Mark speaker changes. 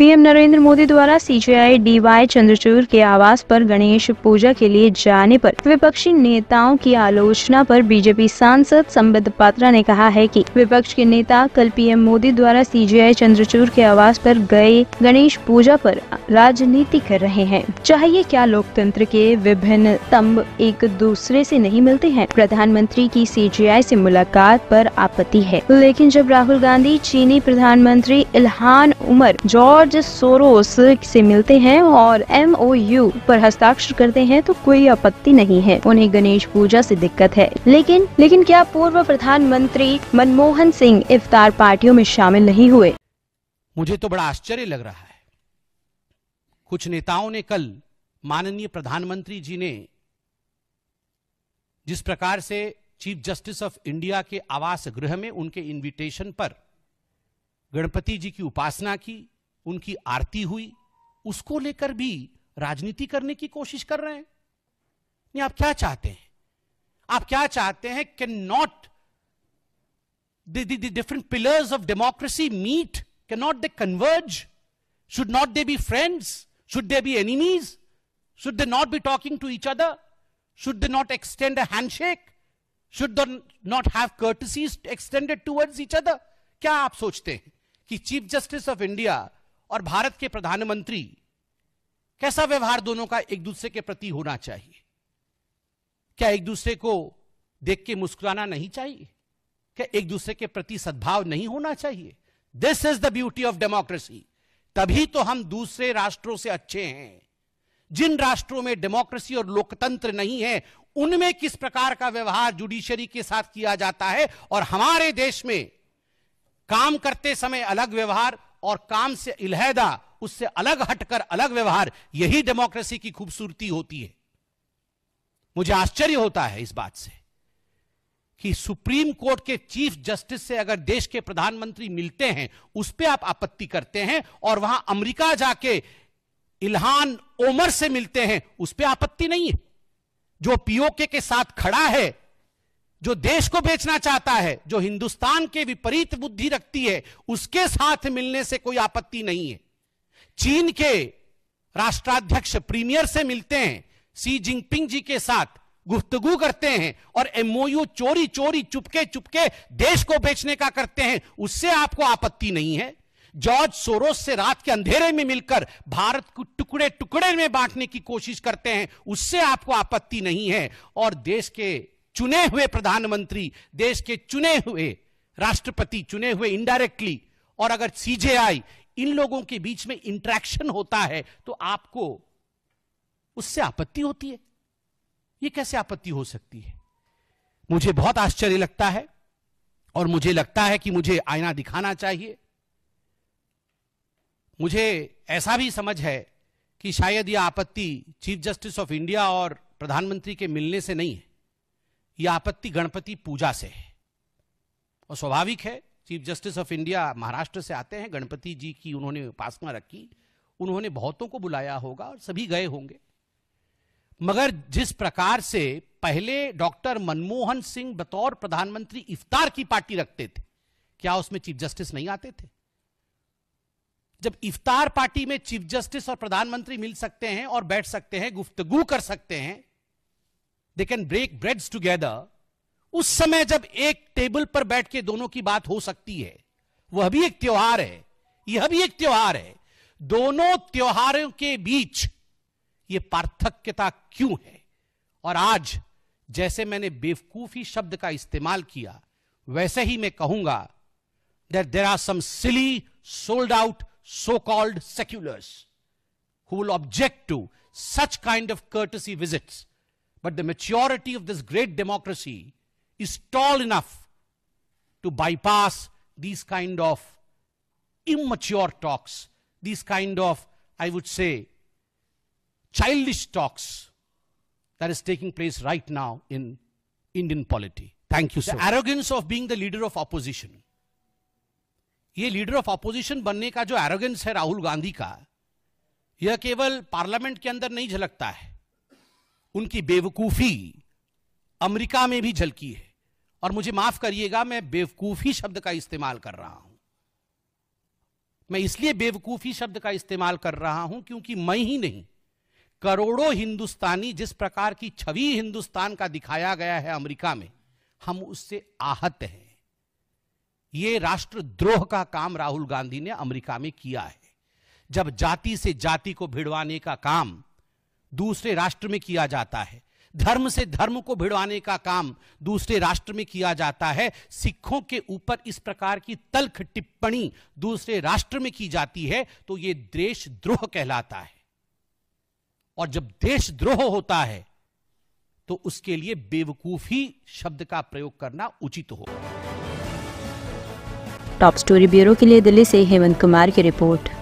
Speaker 1: PM Narendra Modi द्वारा CJI D Y Chandrachur के आवास पर गणेश पूजा के लिए जाने पर विपक्षी नेताओं की आलोचना पर बीजेपी सांसद संबित पात्रा ने कहा है कि विपक्ष के नेता कल पीएम मोदी द्वारा सीजेआई चंद्रचूर के आवास पर गए गणेश पूजा पर राजनीति कर रहे हैं चाहिए क्या लोकतंत्र के विभिन्न स्तंभ एक दूसरे ऐसी नहीं मिलते हैं प्रधानमंत्री की आई से मुलाकात आरोप आपत्ति है लेकिन जब राहुल गांधी चीनी प्रधानमंत्री Ilhan Omar George George Soros से मिलते हैं और एम ओ यू पर हस्ताक्षर करते हैं तो कोई आपत्ति नहीं है उन्हें गणेश पूजा से दिक्कत है लेकिन लेकिन क्या पूर्व प्रधानमंत्री मनमोहन सिंह इफ्तार पार्टियों में शामिल नहीं हुए
Speaker 2: मुझे तो बड़ा आश्चर्य लग रहा है कुछ नेताओं ने कल माननीय प्रधानमंत्री जी ने जिस प्रकार से चीफ जस्टिस ऑफ इंडिया के आवास गृह में उनके इनविटेशन पर गणपति जी की उपासना की उनकी आरती हुई उसको लेकर भी राजनीति करने की कोशिश कर रहे हैं आप क्या चाहते हैं आप क्या चाहते हैं can not different pillars of democracy meet can not they converge should not they be friends should they be enemies should they not be talking to each other should they not extend a handshake should the not have courtesies extended towards each other क्या आप सोचते हैं कि chief justice of India और भारत के प्रधानमंत्री कैसा व्यवहार दोनों का एक दूसरे के प्रति होना चाहिए क्या एक दूसरे को देख के मुस्कुराना नहीं चाहिए क्या एक दूसरे के प्रति सद्भाव नहीं होना चाहिए this is the beauty of democracy तभी तो हम दूसरे राष्ट्रों से अच्छे हैं जिन राष्ट्रों में डेमोक्रेसी और लोकतंत्र नहीं है उनमें किस प्रकार का व्यवहार जुडिशरी के साथ किया जाता है और हमारे देश में काम करते समय अलग व्यवहार और काम से इलहदा उससे अलग हटकर अलग व्यवहार यही डेमोक्रेसी की खूबसूरती होती है मुझे आश्चर्य होता है इस बात से कि सुप्रीम कोर्ट के चीफ जस्टिस से अगर देश के प्रधानमंत्री मिलते हैं उस पर आप आपत्ति करते हैं और वहां अमेरिका जाके इल्हान ओमर से मिलते हैं उस पर आपत्ति नहीं है जो पीओके के साथ खड़ा है जो देश को बेचना चाहता है जो हिंदुस्तान के विपरीत बुद्धि रखती है उसके साथ मिलने से कोई आपत्ति नहीं है चीन के राष्ट्राध्यक्ष प्रीमियर से मिलते हैं सी जिनपिंग जी के साथ गुफ्तगु करते हैं और एमओयू चोरी चोरी चुपके चुपके देश को बेचने का करते हैं उससे आपको आपत्ति नहीं है जॉर्ज सोरोस से रात के अंधेरे में मिलकर भारत को टुकड़े टुकड़े में बांटने की कोशिश करते हैं उससे आपको आपत्ति नहीं है और देश के चुने हुए प्रधानमंत्री देश के चुने हुए राष्ट्रपति चुने हुए इनडायरेक्टली और अगर सीजेआई इन लोगों के बीच में इंट्रैक्शन होता है तो आपको उससे आपत्ति होती है ये कैसे आपत्ति हो सकती है मुझे बहुत आश्चर्य लगता है और मुझे लगता है कि मुझे आईना दिखाना चाहिए मुझे ऐसा भी समझ है कि शायद यह आपत्ति चीफ जस्टिस ऑफ इंडिया और प्रधानमंत्री के मिलने से नहीं है यह आपत्ति गणपति पूजा से है और स्वाभाविक है chief justice of India Maharashtra से आते हैं गणपति जी की उन्होंने उपासना रखी उन्होंने बहुतों को बुलाया होगा और सभी गए होंगे मगर जिस प्रकार से पहले डॉक्टर मनमोहन सिंह बतौर प्रधानमंत्री इफ्तार की पार्टी रखते थे क्या उसमें चीफ जस्टिस नहीं आते थे जब इफ्तार पार्टी में चीफ जस्टिस और प्रधानमंत्री मिल सकते हैं और बैठ सकते हैं गुफ्तगु कर सकते हैं they can break breads together उस समय जब एक टेबल पर बैठ के दोनों की बात हो सकती है वह भी एक त्योहार है यह भी एक त्योहार है दोनों त्योहारों के बीच यह पार्थक्यता क्यों है और आज जैसे मैंने बेवकूफी शब्द का इस्तेमाल किया वैसे ही मैं कहूंगा there there are some silly sold out so called seculars who will object to such kind of courtesy visits But the maturity of this great democracy is tall enough to bypass these kind of immature talks, these kind of, I would say, childish talks that is taking place right now in Indian polity. Thank you, sir. The arrogance of being the leader of opposition. ये leader of opposition बनने का जो arrogance है राहुल गांधी का यह केवल parliament के अंदर नहीं झलकता है उनकी बेवकूफ़ी अमेरिका में भी झलकी है और मुझे माफ करिएगा मैं बेवकूफ़ी शब्द का इस्तेमाल कर रहा हूं मैं इसलिए बेवकूफ़ी शब्द का इस्तेमाल कर रहा हूं क्योंकि मैं ही नहीं करोड़ों हिंदुस्तानी जिस प्रकार की छवि हिंदुस्तान का दिखाया गया है अमेरिका में हम उससे आहत हैं ये राष्ट्रद्रोह का काम राहुल गांधी ने अमेरिका में किया है जब जाति से जाति को भिड़वाने का काम दूसरे राष्ट्र में किया जाता है धर्म से धर्म को भिड़वाने का काम दूसरे राष्ट्र में किया जाता है सिखों के ऊपर इस प्रकार की तल्ख टिप्पणी दूसरे राष्ट्र में की जाती है तो यह देश द्रोह कहलाता है और जब देश द्रोह होता है तो उसके लिए बेवकूफी शब्द का प्रयोग करना उचित हो
Speaker 1: टॉप स्टोरी ब्यूरो के लिए दिल्ली से हेमंत कुमार की रिपोर्ट